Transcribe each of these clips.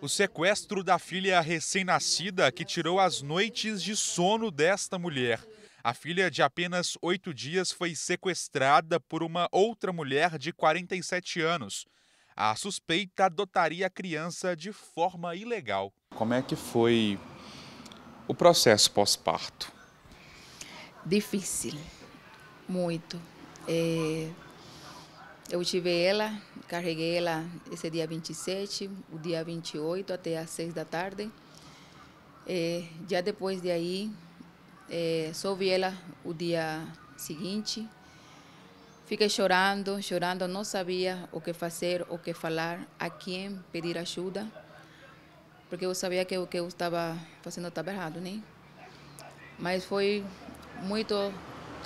O sequestro da filha recém-nascida que tirou as noites de sono desta mulher. A filha de apenas oito dias foi sequestrada por uma outra mulher de 47 anos. A suspeita adotaria a criança de forma ilegal. Como é que foi o processo pós-parto? Difícil, muito. É... Eu tive ela carreguei ela esse dia 27, o dia 28 até as 6 da tarde. É, já depois de aí, é, soube ela o dia seguinte. Fiquei chorando, chorando, não sabia o que fazer, o que falar, a quem pedir ajuda, porque eu sabia que o que eu estava fazendo estava errado, né? Mas foi muito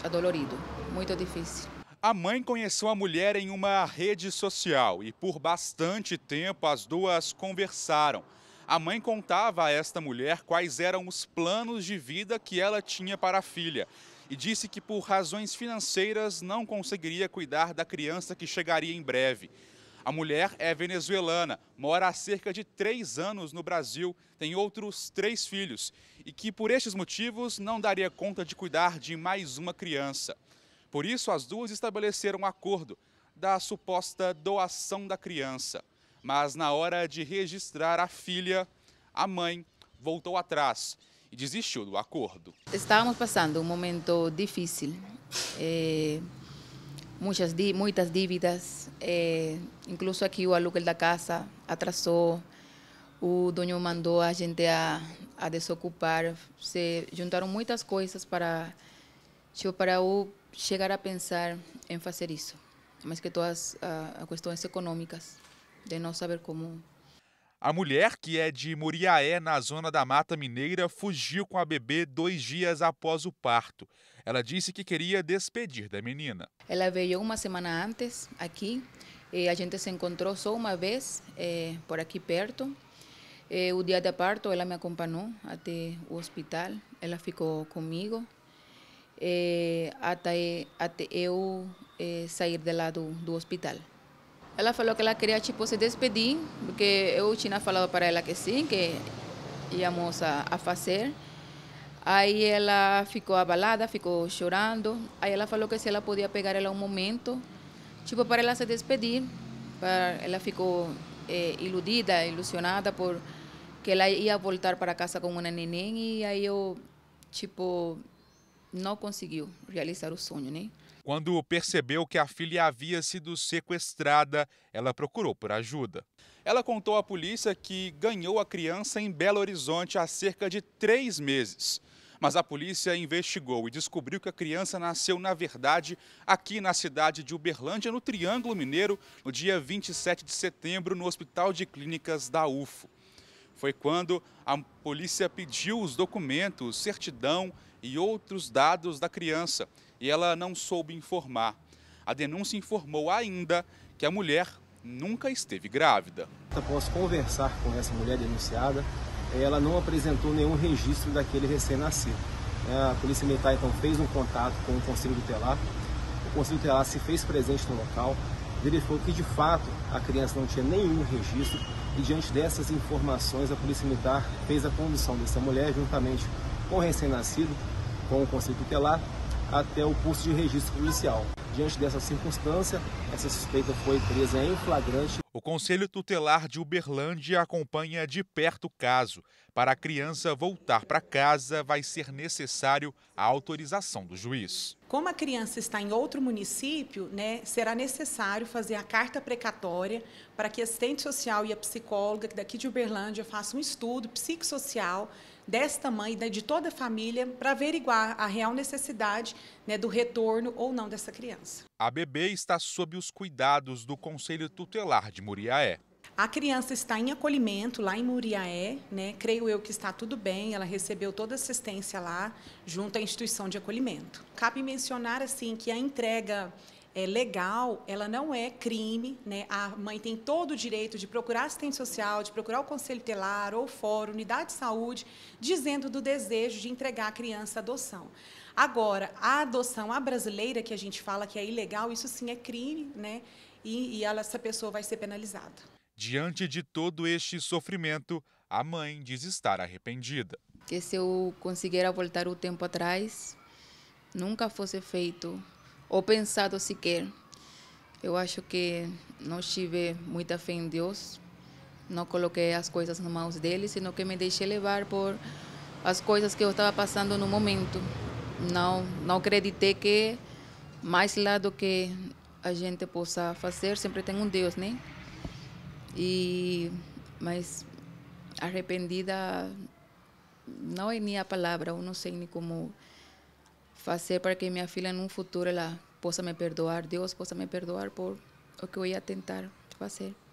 adolorido, muito difícil. A mãe conheceu a mulher em uma rede social e por bastante tempo as duas conversaram. A mãe contava a esta mulher quais eram os planos de vida que ela tinha para a filha e disse que por razões financeiras não conseguiria cuidar da criança que chegaria em breve. A mulher é venezuelana, mora há cerca de três anos no Brasil, tem outros três filhos e que por estes motivos não daria conta de cuidar de mais uma criança. Por isso, as duas estabeleceram um acordo da suposta doação da criança. Mas na hora de registrar a filha, a mãe voltou atrás e desistiu do acordo. Estávamos passando um momento difícil. É, muitas, muitas dívidas, é, incluso aqui o aluguel da casa atrasou. O dono mandou a gente a, a desocupar. Se juntaram muitas coisas para, para o chegar a pensar em fazer isso, mas que todas as questões econômicas de não saber como. A mulher, que é de Muriaé, na zona da Mata Mineira, fugiu com a bebê dois dias após o parto. Ela disse que queria despedir da menina. Ela veio uma semana antes aqui e eh, a gente se encontrou só uma vez é, por aqui perto. E, eh, o dia da parto, ela me acompanhou até o hospital, ela ficou comigo. eh, hasta, hasta e, eu eh, sair de lado do, hospital. Ela falou que ela queria tipo se despedir, porque eu tinha falado para ela que sí, que íamos a, a fazer. Aí ela ficou abalada, ficou chorando. Aí ela falou que se ela podia pegar ela um momento, tipo para ela se despedir. Para, ela ficou eh, iludida, ilusionada por que ela ia voltar para casa com una neném Y e aí eu tipo não conseguiu realizar o sonho, né? Quando percebeu que a filha havia sido sequestrada, ela procurou por ajuda. Ela contou à polícia que ganhou a criança em Belo Horizonte há cerca de três meses. Mas a polícia investigou e descobriu que a criança nasceu, na verdade, aqui na cidade de Uberlândia, no Triângulo Mineiro, no dia 27 de setembro, no Hospital de Clínicas da UFO. Foi quando a polícia pediu os documentos, certidão e outros dados da criança e ela não soube informar. A denúncia informou ainda que a mulher nunca esteve grávida. Após conversar com essa mulher denunciada, ela não apresentou nenhum registro daquele recém-nascido. É, a Polícia Militar então fez um contato com o Conselho Tutelar. O Conselho Tutelar se fez presente no local, verificou que de fato a criança não tinha nenhum registro e diante dessas informações a Polícia Militar fez a condução dessa mulher juntamente com recém-nascido, com o conselho tutelar, até o curso de registro policial. Diante dessa circunstância, essa suspeita foi presa em flagrante. O Conselho Tutelar de Uberlândia acompanha de perto o caso. Para a criança voltar para casa, vai ser necessário a autorização do juiz. Como a criança está em outro município, né, será necessário fazer a carta precatória para que a assistente social e a psicóloga daqui de Uberlândia façam um estudo psicossocial desta mãe e né, de toda a família para averiguar a real necessidade né, do retorno ou não dessa criança. A bebê está sob os cuidados do Conselho Tutelar de Muriaé. A criança está em acolhimento lá em Muriaé, né? Creio eu que está tudo bem, ela recebeu toda assistência lá, junto à instituição de acolhimento. Cabe mencionar assim que a entrega é, legal, ela não é crime, né? A mãe tem todo o direito de procurar assistente social, de procurar o conselho telar ou fórum, unidade de saúde, dizendo do desejo de entregar a criança à adoção. Agora, a adoção brasileira, que a gente fala que é ilegal, isso sim é crime, né? E, e ela, essa pessoa vai ser penalizada. Diante de todo este sofrimento, a mãe diz estar arrependida. Que se eu conseguira voltar o tempo atrás, nunca fosse feito ou pensado sequer. Eu acho que não tive muita fé em Deus, não coloquei as coisas nas mãos dele, senão que me deixei levar por as coisas que eu estava passando no momento. Não, não acreditei que mais lá do que a gente possa fazer, sempre tem um Deus, né? E mas arrependida não é nem a palavra, eu não sei nem como fazer para que minha filha, num futuro, ela possa me perdoar, Deus possa me perdoar por o que eu ia tentar fazer.